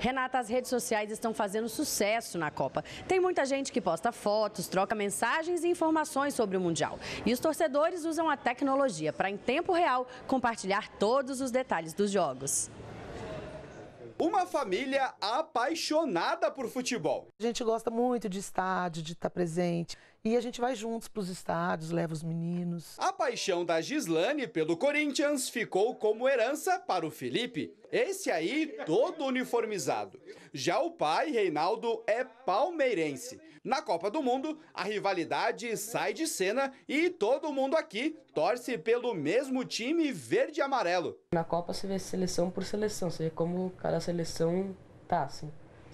Renata, as redes sociais estão fazendo sucesso na Copa. Tem muita gente que posta fotos, troca mensagens e informações sobre o Mundial. E os torcedores usam a tecnologia para, em tempo real, compartilhar todos os detalhes dos jogos. Uma família apaixonada por futebol. A gente gosta muito de estádio, de estar presente. E a gente vai juntos para os estádios, leva os meninos. A paixão da Gislane pelo Corinthians ficou como herança para o Felipe. Esse aí, todo uniformizado. Já o pai, Reinaldo, é palmeirense. Na Copa do Mundo, a rivalidade sai de cena e todo mundo aqui torce pelo mesmo time verde e amarelo. Na Copa você vê seleção por seleção, você vê como cada seleção tá, assim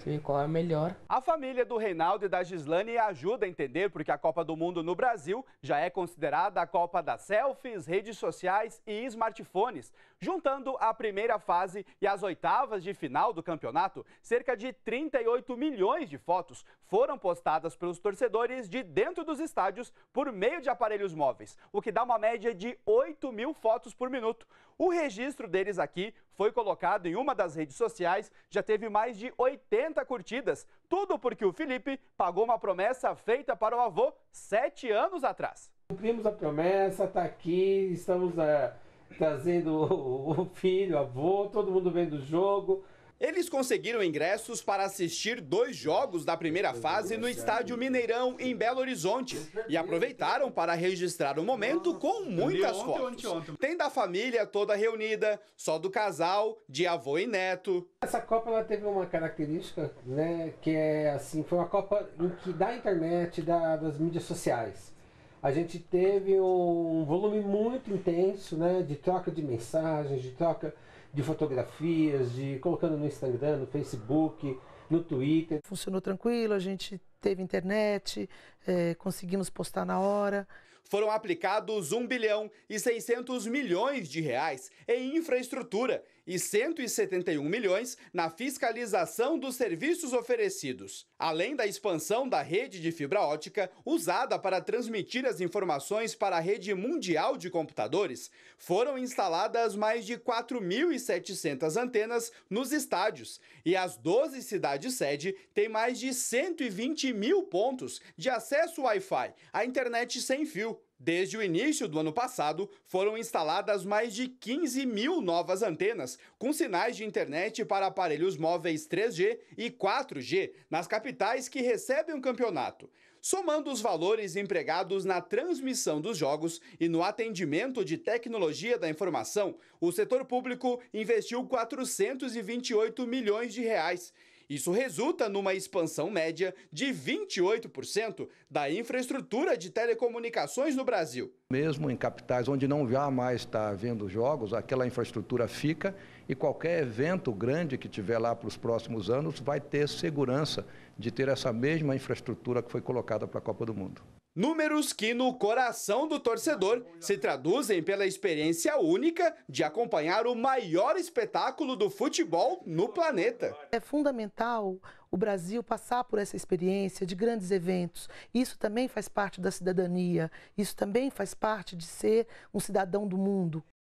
ver qual é a melhor. A família do Reinaldo e da Gislane ajuda a entender porque a Copa do Mundo no Brasil já é considerada a Copa das selfies, redes sociais e smartphones. Juntando a primeira fase e as oitavas de final do campeonato, cerca de 38 milhões de fotos foram postadas pelos torcedores de dentro dos estádios por meio de aparelhos móveis, o que dá uma média de 8 mil fotos por minuto. O registro deles aqui foi colocado em uma das redes sociais, já teve mais de 80 curtidas. Tudo porque o Felipe pagou uma promessa feita para o avô sete anos atrás. Cumprimos a promessa, está aqui, estamos é, trazendo o, o filho, o avô, todo mundo vendo o jogo. Eles conseguiram ingressos para assistir dois jogos da primeira fase no Estádio Mineirão, em Belo Horizonte, e aproveitaram para registrar o momento com muitas fotos. Tem da família toda reunida, só do casal, de avô e neto. Essa Copa ela teve uma característica, né, que é assim, foi uma Copa em que da internet, da, das mídias sociais. A gente teve um volume muito intenso, né, de troca de mensagens, de troca de fotografias, de colocando no Instagram, no Facebook, no Twitter. Funcionou tranquilo, a gente teve internet, é, conseguimos postar na hora foram aplicados 1 bilhão e 600 milhões de reais em infraestrutura e 171 milhões na fiscalização dos serviços oferecidos, além da expansão da rede de fibra ótica usada para transmitir as informações para a rede mundial de computadores. Foram instaladas mais de 4.700 antenas nos estádios e as 12 cidades sede têm mais de 120 mil pontos de acesso Wi-Fi, à internet sem fio Desde o início do ano passado, foram instaladas mais de 15 mil novas antenas com sinais de internet para aparelhos móveis 3G e 4G nas capitais que recebem o campeonato. Somando os valores empregados na transmissão dos jogos e no atendimento de tecnologia da informação, o setor público investiu 428 milhões de reais isso resulta numa expansão média de 28% da infraestrutura de telecomunicações no Brasil. Mesmo em capitais onde não já mais está havendo jogos, aquela infraestrutura fica e qualquer evento grande que tiver lá para os próximos anos vai ter segurança de ter essa mesma infraestrutura que foi colocada para a Copa do Mundo. Números que no coração do torcedor se traduzem pela experiência única de acompanhar o maior espetáculo do futebol no planeta. É fundamental o Brasil passar por essa experiência de grandes eventos. Isso também faz parte da cidadania, isso também faz parte de ser um cidadão do mundo.